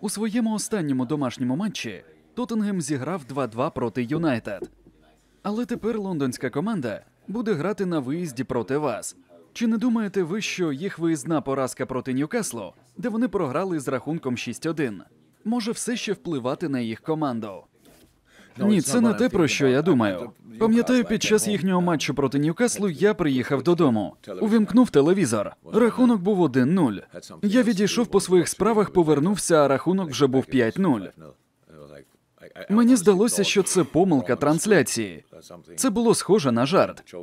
У своєму останньому домашньому матчі Тоттенгем зіграв 2-2 проти Юнайтед. Але тепер лондонська команда буде грати на виїзді проти вас. Чи не думаєте ви, що їх виїзна поразка проти Ньюкаслу, де вони програли з рахунком 6-1, може все ще впливати на їх команду? Ні, це не те, про що я думаю. Пам'ятаю, під час їхнього матчу проти Ньюкаслу я приїхав додому, увімкнув телевізор. Рахунок був 1-0. Я відійшов по своїх справах, повернувся, а рахунок вже був 5-0. Мені здалося, що це помилка трансляції. Це було схоже на жарт.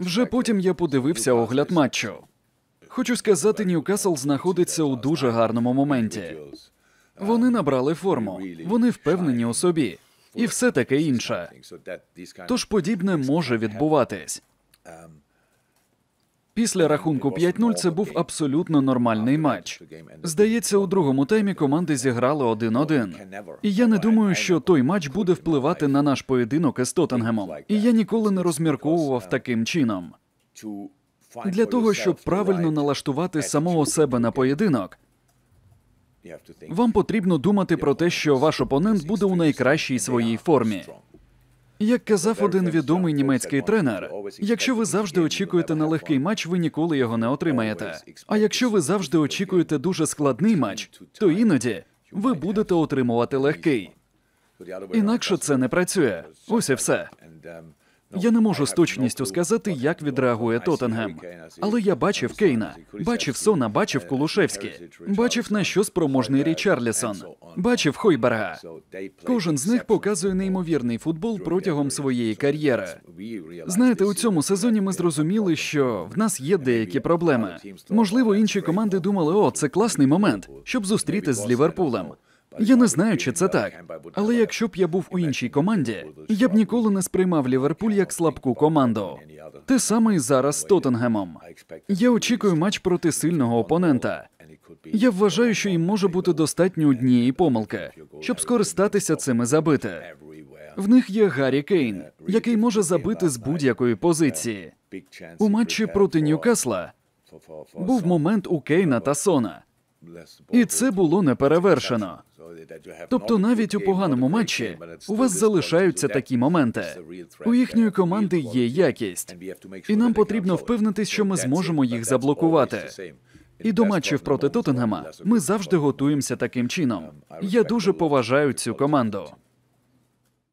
Вже потім я подивився огляд матчу. Хочу сказати, Ньюкасл знаходиться у дуже гарному моменті. Вони набрали форму, вони впевнені у собі, і все таке інше. Тож подібне може відбуватись. Після рахунку 5-0 це був абсолютно нормальний матч. Здається, у другому таймі команди зіграли 1-1. І я не думаю, що той матч буде впливати на наш поєдинок із Тоттенгемом. І я ніколи не розмірковував таким чином. Для того щоб правильно налаштувати самого себе на поєдинок, вам потрібно думати про те, що ваш опонент буде у найкращій своїй формі. Як казав один відомий німецький тренер, якщо ви завжди очікуєте на легкий матч, ви ніколи його не отримаєте. А якщо ви завжди очікуєте дуже складний матч, то іноді ви будете отримувати легкий. Інакше це не працює. Ось і все. Я не можу з точністю сказати, як відреагує Тоттенгем. Але я бачив Кейна, бачив Сона, бачив Кулушевські, бачив на що спроможний Річарлісон, бачив Хойберга. Кожен з них показує неймовірний футбол протягом своєї кар'єри. Знаєте, у цьому сезоні ми зрозуміли, що в нас є деякі проблеми. Можливо, інші команди думали, о, це класний момент, щоб зустрітись з Ліверпулем. Я не знаю, чи це так, але якщо б я був у іншій команді, я б ніколи не сприймав Ліверпуль як слабку команду. Те саме і зараз з Тоттенгемом. Я очікую матч проти сильного опонента. Я вважаю, що їм може бути достатньо однієї помилки, щоб скористатися цим і забити. В них є Гаррі Кейн, який може забити з будь-якої позиції. У матчі проти Ньюкасла був момент у Кейна та Сона, і це було не перевершено. Тобто навіть у поганому матчі у вас залишаються такі моменти. У їхньої команди є якість, і нам потрібно впевнитись, що ми зможемо їх заблокувати. І до матчів проти Тоттенгема ми завжди готуємося таким чином. Я дуже поважаю цю команду.